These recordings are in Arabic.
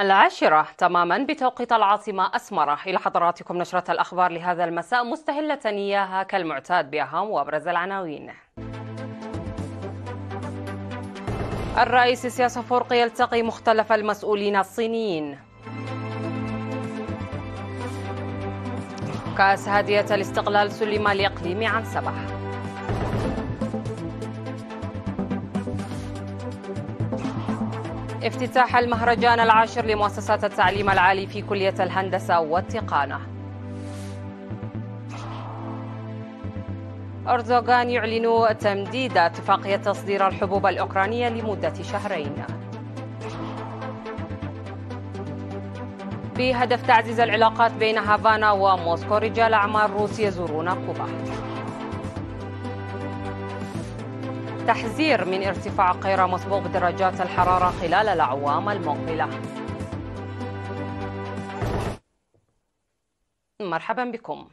العاشرة تماما بتوقيت العاصمة أسمرة إلى حضراتكم نشرة الأخبار لهذا المساء مستهلة إياها كالمعتاد بأهم وأبرز العناوين الرئيس سياسة فورقي يلتقي مختلف المسؤولين الصينيين كأس هادية الاستقلال سلم لإقليم عن سبح افتتاح المهرجان العاشر لمؤسسات التعليم العالي في كلية الهندسة والتقانة أردوغان يعلن تمديد اتفاقية تصدير الحبوب الأوكرانية لمدة شهرين بهدف تعزيز العلاقات بين هافانا وموسكو رجال أعمال روسيا يزورون كوبا تحذير من ارتفاع غير مسبوق درجات الحرارة خلال الأعوام المقبلة مرحبا بكم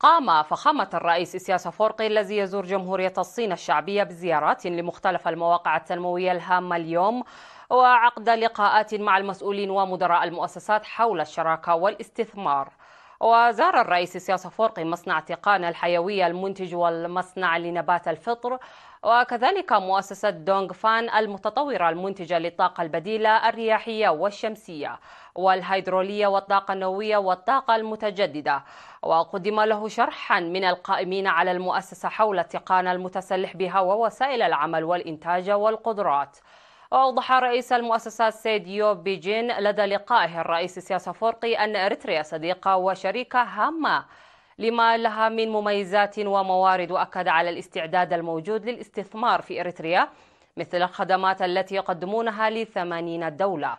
قام فخامة الرئيس سياسة فورقي الذي يزور جمهورية الصين الشعبية بزيارات لمختلف المواقع التنموية الهامة اليوم وعقد لقاءات مع المسؤولين ومدراء المؤسسات حول الشراكة والاستثمار وزار الرئيس سياسة فورقي مصنع تقان الحيوية المنتج والمصنع لنبات الفطر وكذلك مؤسسة دونغ فان المتطورة المنتجة للطاقة البديلة الرياحية والشمسية والهيدرولية والطاقة النووية والطاقة المتجددة وقدم له شرحا من القائمين على المؤسسة حول التقان المتسلح بها ووسائل العمل والإنتاج والقدرات أوضح رئيس المؤسسة سيديو بيجين لدى لقائه الرئيس سياسة فورقي أن إريتريا صديقة وشريكة هامة لما لها من مميزات وموارد وأكد على الاستعداد الموجود للاستثمار في إريتريا مثل الخدمات التي يقدمونها لثمانين دولة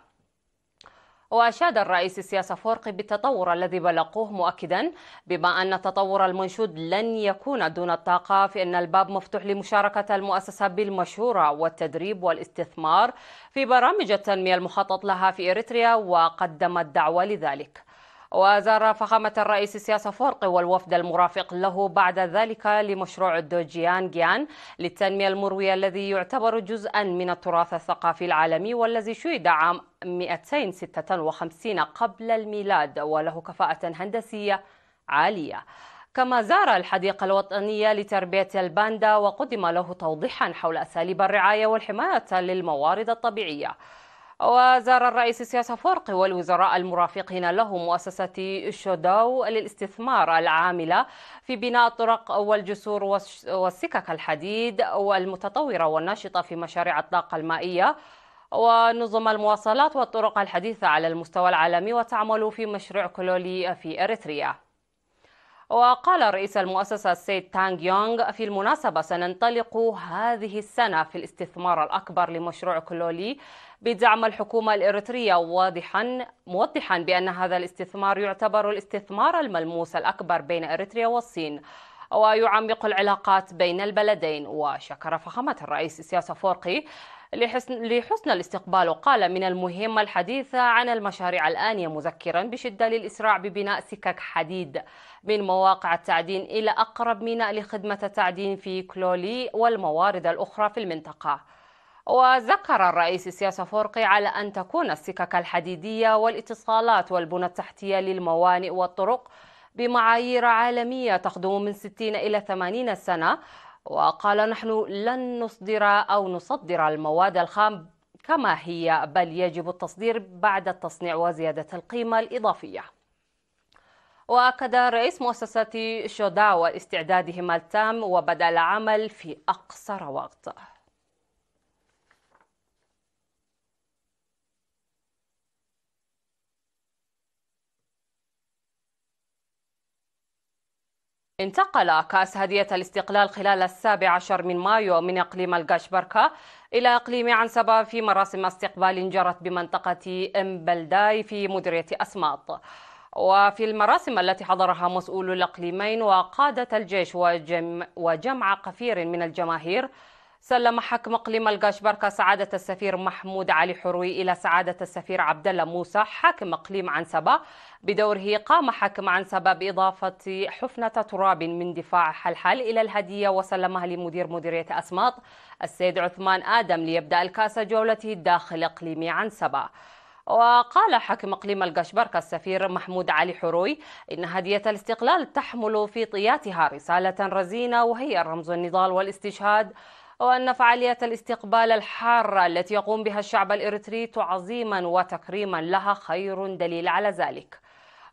وأشاد الرئيس السياسة فورقي بالتطور الذي بلقوه مؤكدا بما أن التطور المنشود لن يكون دون الطاقة في أن الباب مفتوح لمشاركة المؤسسة بالمشورة والتدريب والاستثمار في برامج التنمية المخطط لها في إريتريا وقدم الدعوه لذلك وزار فخامة الرئيس سياسة فورقي والوفد المرافق له بعد ذلك لمشروع الدوجيان جيان للتنمية المروية الذي يعتبر جزءا من التراث الثقافي العالمي والذي شيد عام 256 قبل الميلاد وله كفاءة هندسية عالية كما زار الحديقة الوطنية لتربية الباندا وقدم له توضيحا حول أساليب الرعاية والحماية للموارد الطبيعية وزار الرئيس سياسة فرق والوزراء المرافقين له مؤسسة شوداو للاستثمار العاملة في بناء الطرق والجسور والسكك الحديد والمتطورة والناشطة في مشاريع الطاقة المائية ونظم المواصلات والطرق الحديثة على المستوى العالمي وتعمل في مشروع كلولي في إريتريا وقال رئيس المؤسسة السيد تانغ يونغ في المناسبة سننطلق هذه السنة في الاستثمار الأكبر لمشروع كلولي بدعم الحكومة الإريترية واضحا موضحا بأن هذا الاستثمار يعتبر الاستثمار الملموس الأكبر بين إريتريا والصين ويعمق العلاقات بين البلدين وشكر فخامة الرئيس سياسة فورقي لحسن, لحسن الاستقبال وقال من المهم الحديث عن المشاريع الآنية مذكرا بشدة للإسراع ببناء سكك حديد من مواقع التعدين إلى أقرب ميناء لخدمة التعدين في كلولي والموارد الأخرى في المنطقة وذكر الرئيس سياسة فورقي على أن تكون السكك الحديدية والاتصالات والبنى التحتية للموانئ والطرق بمعايير عالمية تخدم من 60 إلى 80 سنة وقال نحن لن نصدر أو نصدر المواد الخام كما هي بل يجب التصدير بعد التصنيع وزيادة القيمة الإضافية وأكد رئيس مؤسسة شوداو استعدادهما التام وبدأ العمل في أقصر وقت انتقل كأس هدية الاستقلال خلال السابع عشر من مايو من إقليم القشبركة إلى إقليم عنسبة في مراسم استقبال جرت بمنطقة أم بلداي في مديرية أسماط وفي المراسم التي حضرها مسؤول الإقليمين وقادة الجيش وجمع قفير من الجماهير سلم حاكم اقليم الجاشبركه سعاده السفير محمود علي حروي الى سعاده السفير عبد الله موسى حاكم اقليم عنسبه بدوره قام حاكم عنسبه باضافه حفنه تراب من دفاع حلحل الى الهديه وسلمها لمدير مديريه اسماط السيد عثمان ادم ليبدا الكاس جولته داخل اقليم عنسبه. وقال حاكم اقليم القشبركة السفير محمود علي حروي ان هديه الاستقلال تحمل في طياتها رساله رزينه وهي رمز النضال والاستشهاد وأن فعالية الاستقبال الحارة التي يقوم بها الشعب الإريتري تعظيما وتكريما لها خير دليل على ذلك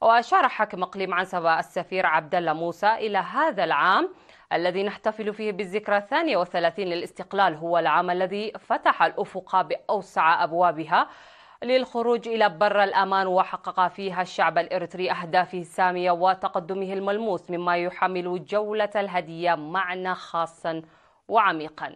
وأشار حاكم إقليم عنسبة السفير عبد الله موسى إلى هذا العام الذي نحتفل فيه بالذكرى الثانية والثلاثين للاستقلال هو العام الذي فتح الأفق بأوسع أبوابها للخروج إلى بر الأمان وحقق فيها الشعب الإريتري أهدافه السامية وتقدمه الملموس مما يحمل جولة الهدية معنى خاصا وعميقا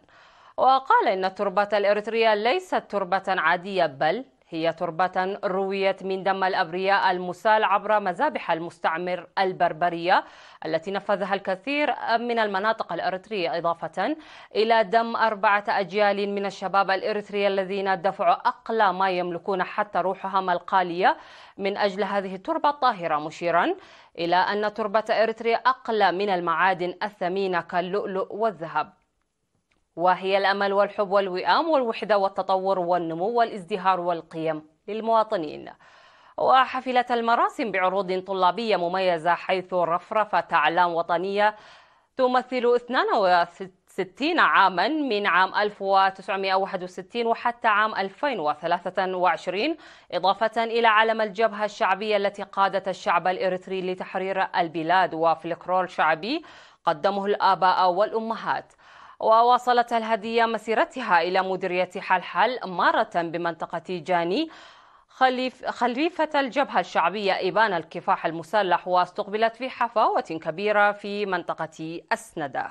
وقال إن التربة الإريترية ليست تربة عادية بل هي تربة رويت من دم الأبرياء المسال عبر مذابح المستعمر البربرية التي نفذها الكثير من المناطق الإريترية إضافة إلى دم أربعة أجيال من الشباب الإريتري الذين دفعوا أقلى ما يملكون حتى روحهم القالية من أجل هذه التربة الطاهرة مشيرا إلى أن تربة إريتريا أقلى من المعادن الثمينة كاللؤلؤ والذهب وهي الأمل والحب والوئام والوحدة والتطور والنمو والازدهار والقيم للمواطنين وحفلت المراسم بعروض طلابية مميزة حيث رفرفت أعلام وطنية تمثل 62 عاما من عام 1961 وحتى عام 2023 إضافة إلى علم الجبهة الشعبية التي قادت الشعب الإريتري لتحرير البلاد وفلكرول شعبي قدمه الآباء والأمهات وواصلت الهدية مسيرتها إلى مديرية حلحل مارة بمنطقة جاني خليف خليفة الجبهة الشعبية إبان الكفاح المسلح واستقبلت في حفاوة كبيرة في منطقة أسندة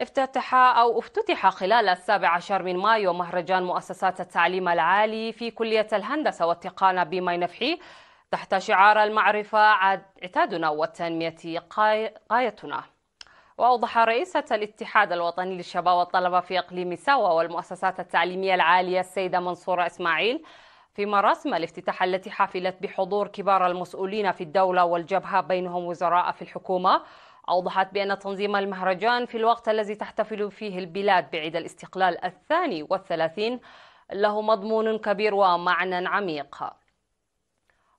افتتح أو افتتح خلال السابع عشر من مايو مهرجان مؤسسات التعليم العالي في كلية الهندسة والتقانة بمينفحي تحت شعار المعرفة عتادنا والتنمية قايتنا وأوضح رئيسة الاتحاد الوطني للشباب والطلبة في إقليم سوا والمؤسسات التعليمية العالية السيدة منصورة إسماعيل في مراسم الافتتاح التي حفلت بحضور كبار المسؤولين في الدولة والجبهة بينهم وزراء في الحكومة أوضحت بأن تنظيم المهرجان في الوقت الذي تحتفل فيه البلاد بعيد الاستقلال الثاني والثلاثين له مضمون كبير ومعنى عميق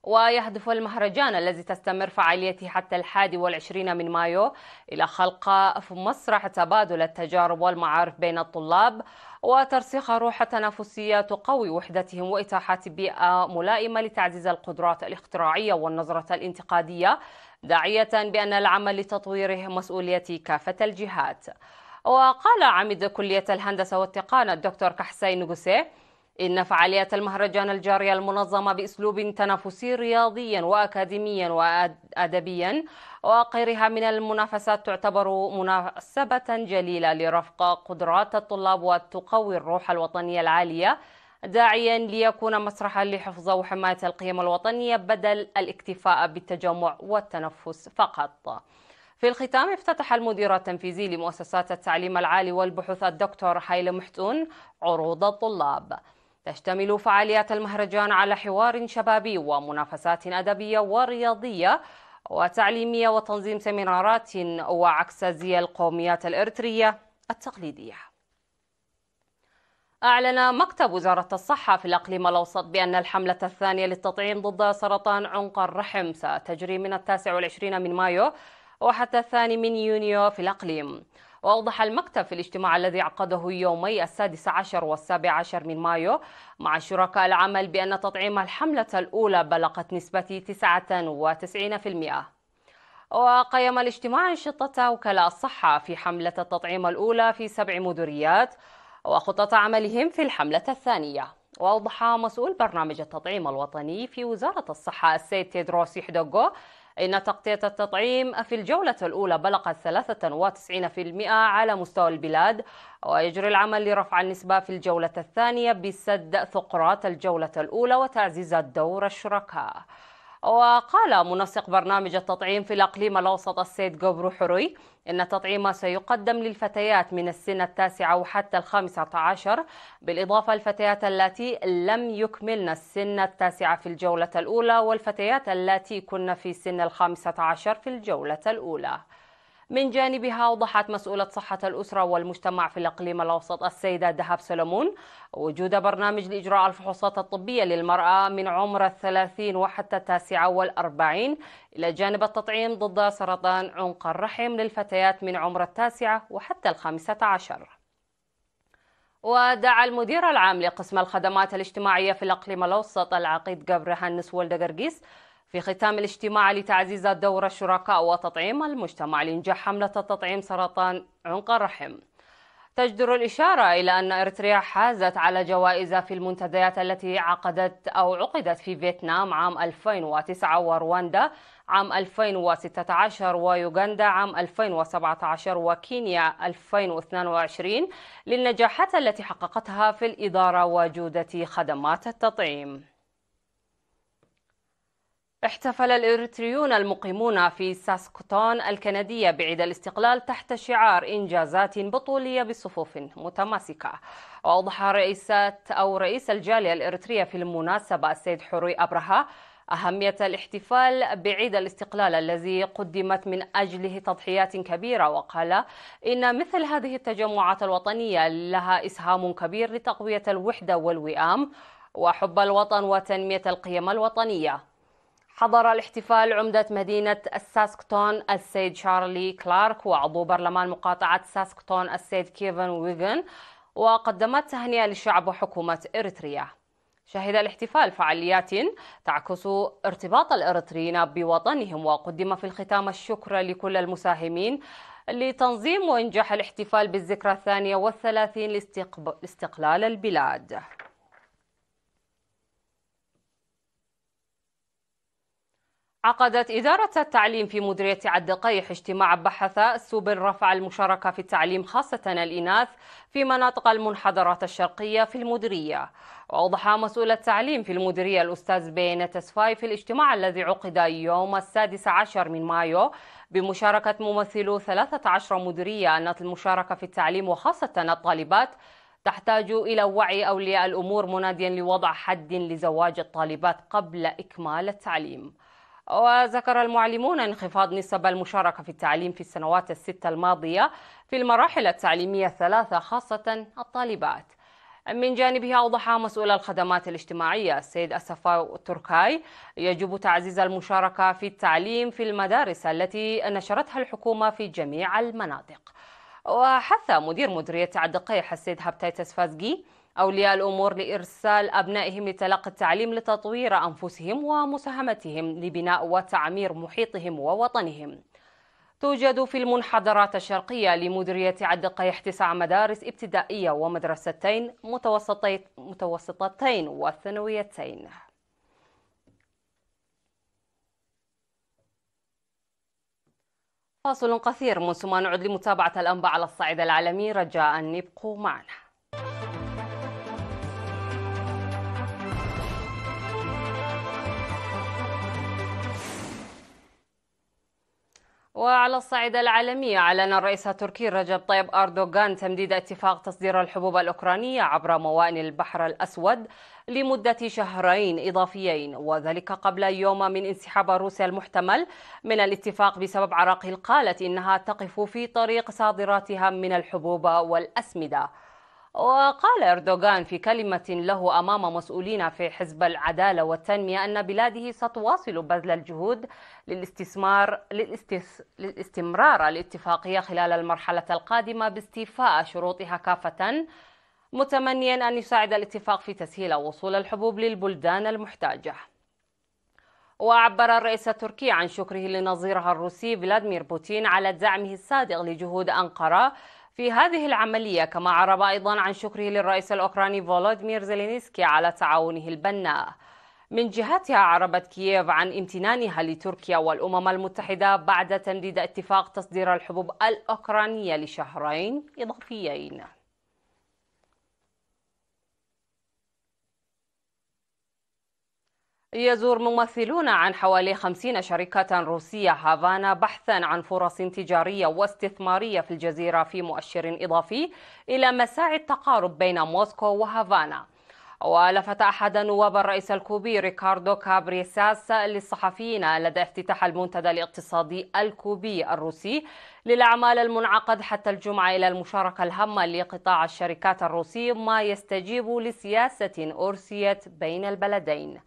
ويهدف المهرجان الذي تستمر فعاليته حتى الحادي والعشرين من مايو إلى خلق مسرح تبادل التجارب والمعارف بين الطلاب وترسيخ روح تنافسية تقوي وحدتهم وإتاحة بيئة ملائمة لتعزيز القدرات الاختراعية والنظرة الانتقادية داعية بأن العمل لتطويره مسؤولية كافة الجهات وقال عميد كلية الهندسة والتقانة الدكتور كحسين قسيه إن فعاليات المهرجان الجارية المنظمة بأسلوب تنافسي رياضيا وأكاديميا وأدبيا وغيرها من المنافسات تعتبر مناسبة جليلة لرفق قدرات الطلاب وتقوي الروح الوطنية العالية داعيا ليكون مسرحا لحفظ وحماية القيم الوطنية بدل الاكتفاء بالتجمع والتنفس فقط في الختام افتتح المدير التنفيذي لمؤسسات التعليم العالي والبحوث الدكتور حيل محتون عروض الطلاب تشتمل فعاليات المهرجان على حوار شبابي ومنافسات أدبية ورياضية وتعليمية وتنظيم سيمينارات وعكس زي القوميات الإرترية التقليدية أعلن مكتب وزارة الصحة في الأقليم الأوسط بأن الحملة الثانية للتطعيم ضد سرطان عنق الرحم ستجري من التاسع والعشرين من مايو وحتى الثاني من يونيو في الأقليم وأوضح المكتب في الاجتماع الذي عقده يومي السادس عشر والسابع عشر من مايو مع شركاء العمل بأن تطعيم الحملة الأولى بلغت نسبة 99%. وقيم الاجتماع أنشطة وكلاء الصحة في حملة التطعيم الأولى في سبع مديريات وخطة عملهم في الحملة الثانية وأوضح مسؤول برنامج التطعيم الوطني في وزارة الصحة السيد تيدروس يحدوغو إن تغطية التطعيم في الجولة الأولى بلغت 93% على مستوى البلاد ويجري العمل لرفع النسبة في الجولة الثانية بسد ثقرات الجولة الأولى وتعزيز دور الشركاء وقال منسق برنامج التطعيم في الأقليم الأوسط السيد جوبرو حروي إن التطعيم سيقدم للفتيات من السن التاسعة وحتى الخامسة عشر بالإضافة للفتيات التي لم يكملن السن التاسعة في الجولة الأولى والفتيات التي كن في سن الخامسة عشر في الجولة الأولى من جانبها أوضحت مسؤولة صحة الأسرة والمجتمع في الإقليم الأوسط السيدة دهب سلمون وجود برنامج لإجراء الفحوصات الطبية للمرأة من عمر الثلاثين وحتى التاسعة والأربعين إلى جانب التطعيم ضد سرطان عنق الرحم للفتيات من عمر التاسعة وحتى الخامسة عشر ودعا المدير العام لقسم الخدمات الاجتماعية في الأقليم الأوسط العقيد جبر ولد قرقيس في ختام الاجتماع لتعزيز دور الشركاء وتطعيم المجتمع لإنجاح حملة تطعيم سرطان عنق الرحم تجدر الإشارة إلى أن إريتريا حازت على جوائز في المنتديات التي عقدت أو عقدت في فيتنام عام 2009 ورواندا عام 2016 ويوغندا عام 2017 وكينيا 2022 للنجاحات التي حققتها في الإدارة وجودة خدمات التطعيم احتفل الإريتريون المقيمون في ساسكتون الكندية بعيد الاستقلال تحت شعار إنجازات بطولية بصفوف متماسكة وأوضح رئيسة أو رئيس الجالية الإريترية في المناسبة السيد حوري أبرهة أهمية الاحتفال بعيد الاستقلال الذي قدمت من أجله تضحيات كبيرة وقال إن مثل هذه التجمعات الوطنية لها إسهام كبير لتقوية الوحدة والوئام وحب الوطن وتنمية القيم الوطنية حضر الاحتفال عمدة مدينة الساسكتون السيد شارلي كلارك وعضو برلمان مقاطعة ساسكتون السيد كيفن ويغن وقدمت تهنئة للشعب وحكومة إريتريا شهد الاحتفال فعاليات تعكس ارتباط الإريتريين بوطنهم وقدم في الختام الشكر لكل المساهمين لتنظيم وإنجاح الاحتفال بالذكرى الثانية والثلاثين لاستقلال البلاد عقدت إدارة التعليم في مديرية قيح اجتماع بحث سبل رفع المشاركة في التعليم خاصة الإناث في مناطق المنحدرات الشرقية في المديرية وأوضح مسؤول التعليم في المديرية الأستاذ بين تسفاي في الاجتماع الذي عقد يوم السادس عشر من مايو بمشاركة ممثلو 13 مديرية أن المشاركة في التعليم وخاصة الطالبات تحتاج إلى وعي أولياء الأمور مناديا لوضع حد لزواج الطالبات قبل إكمال التعليم وذكر المعلمون انخفاض نسب المشاركة في التعليم في السنوات الستة الماضية في المراحل التعليمية الثلاثة خاصة الطالبات من جانبه أوضح مسؤول الخدمات الاجتماعية السيد أسفا تركاي يجب تعزيز المشاركة في التعليم في المدارس التي نشرتها الحكومة في جميع المناطق وحث مدير مدرية عدقيح السيد هابتايتس فازجي أولياء الأمور لإرسال أبنائهم لتلقي التعليم لتطوير أنفسهم ومساهمتهم لبناء وتعمير محيطهم ووطنهم توجد في المنحدرات الشرقية لمديرية عد قيح تسع مدارس ابتدائية ومدرستين متوسطتين وثانويتين فاصل قصير من ثم نعد لمتابعة الأنباء على الصعيد العالمي رجاء أن يبقوا معنا وعلى الصعيد العالمي أعلن الرئيس التركي رجب طيب أردوغان تمديد اتفاق تصدير الحبوب الأوكرانية عبر موانئ البحر الأسود لمدة شهرين إضافيين وذلك قبل يوم من انسحاب روسيا المحتمل من الاتفاق بسبب عراقيل قالت إنها تقف في طريق صادراتها من الحبوب والأسمدة وقال أردوغان في كلمة له أمام مسؤولين في حزب العدالة والتنمية أن بلاده ستواصل بذل الجهود للاستثمار للاستث... للاستمرار الاتفاقية خلال المرحلة القادمة باستيفاء شروطها كافة متمنيا أن يساعد الاتفاق في تسهيل وصول الحبوب للبلدان المحتاجة وعبر الرئيس التركي عن شكره لنظيرها الروسي فلاديمير بوتين على دعمه الصادق لجهود أنقرة في هذه العملية كما أعرب أيضا عن شكره للرئيس الأوكراني فولودمير زيلينسكي على تعاونه البناء من جهتها أعربت كييف عن امتنانها لتركيا والأمم المتحدة بعد تمديد اتفاق تصدير الحبوب الأوكرانية لشهرين إضافيين يزور ممثلون عن حوالي 50 شركة روسية هافانا بحثا عن فرص تجارية واستثمارية في الجزيرة في مؤشر إضافي إلى مساعي التقارب بين موسكو وهافانا ولفت أحد نواب الرئيس الكوبي ريكاردو كابريساس للصحفيين لدى افتتاح المنتدى الاقتصادي الكوبي الروسي للأعمال المنعقد حتى الجمعة إلى المشاركة الهامة لقطاع الشركات الروسي ما يستجيب لسياسة أرسيت بين البلدين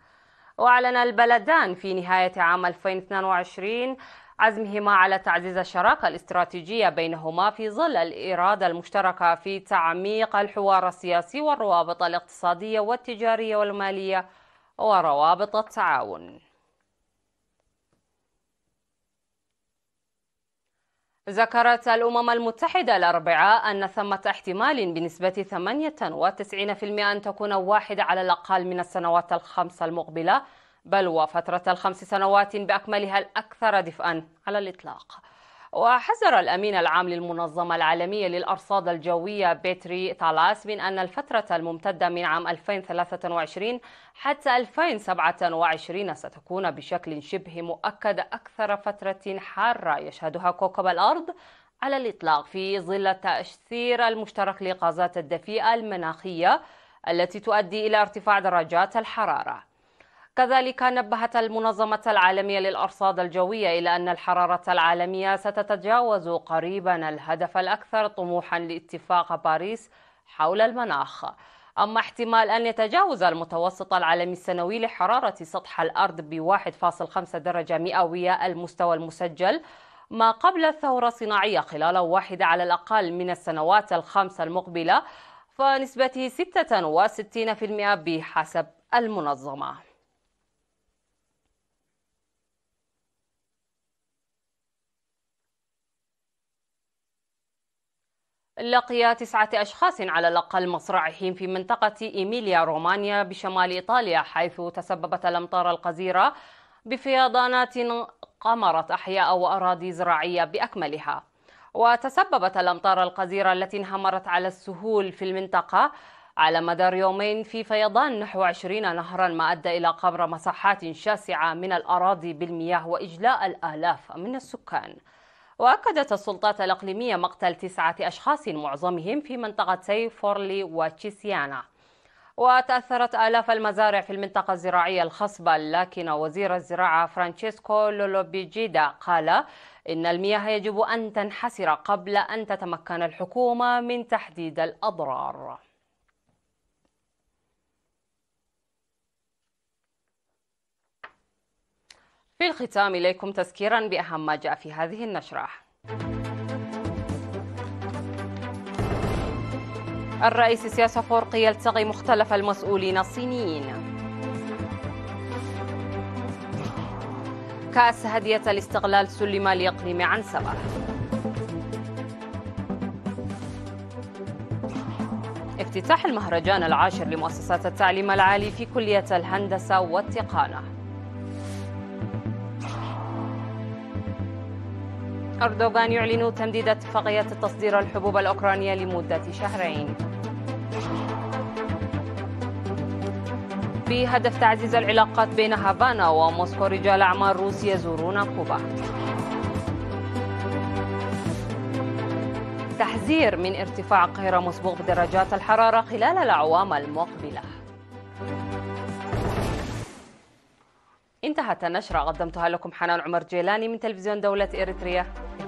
وأعلن البلدان في نهاية عام 2022 عزمهما على تعزيز الشراكة الاستراتيجية بينهما في ظل الإرادة المشتركة في تعميق الحوار السياسي والروابط الاقتصادية والتجارية والمالية وروابط التعاون ذكرت الأمم المتحدة الأربعاء أن ثمة احتمال بنسبة 98% أن تكون واحدة على الأقل من السنوات الخمس المقبلة بل وفترة الخمس سنوات بأكملها الأكثر دفئا على الإطلاق وحذر الأمين العام للمنظمة العالمية للأرصاد الجوية بيتري تالاس من أن الفترة الممتدة من عام 2023 حتى 2027 ستكون بشكل شبه مؤكد أكثر فترة حارة يشهدها كوكب الأرض على الإطلاق في ظل تأثير المشترك لغازات الدفيئة المناخية التي تؤدي إلى ارتفاع درجات الحرارة كذلك نبهت المنظمة العالمية للأرصاد الجوية إلى أن الحرارة العالمية ستتجاوز قريبا الهدف الأكثر طموحا لاتفاق باريس حول المناخ أما احتمال أن يتجاوز المتوسط العالمي السنوي لحرارة سطح الأرض ب 1.5 درجة مئوية المستوى المسجل ما قبل الثورة الصناعية خلال واحدة على الأقل من السنوات الخمس المقبلة فنسبته 66% بحسب المنظمة لقي تسعة أشخاص على الأقل مصرعهم في منطقة إيميليا رومانيا بشمال إيطاليا حيث تسببت الأمطار القزيرة بفيضانات قمرت أحياء وأراضي زراعية بأكملها وتسببت الأمطار القزيرة التي انهمرت على السهول في المنطقة على مدار يومين في فيضان نحو 20 نهرا ما أدى إلى قبر مساحات شاسعة من الأراضي بالمياه وإجلاء الآلاف من السكان وأكدت السلطات الإقليمية مقتل تسعة أشخاص معظمهم في منطقتي فورلي وتشيسيانا وتأثرت آلاف المزارع في المنطقة الزراعية الخصبة لكن وزير الزراعة فرانشيسكو لولوبيجيدا قال إن المياه يجب أن تنحسر قبل أن تتمكن الحكومة من تحديد الأضرار في الختام إليكم تذكيرا بأهم ما جاء في هذه النشرة الرئيس سياسة فورقي يلتقي مختلف المسؤولين الصينيين كأس هدية الاستقلال سلم لإقليم عنسبة افتتاح المهرجان العاشر لمؤسسات التعليم العالي في كلية الهندسة والتقانة أردوغان يعلن تمديد اتفاقية تصدير الحبوب الأوكرانية لمدة شهرين بهدف تعزيز العلاقات بين هافانا وموسكو رجال أعمال روسيا يزورون كوبا تحذير من ارتفاع قاهرة مسبوق بدرجات الحرارة خلال الأعوام المقبلة انتهت النشرة قدمتها لكم حنان عمر جيلاني من تلفزيون دولة إريتريا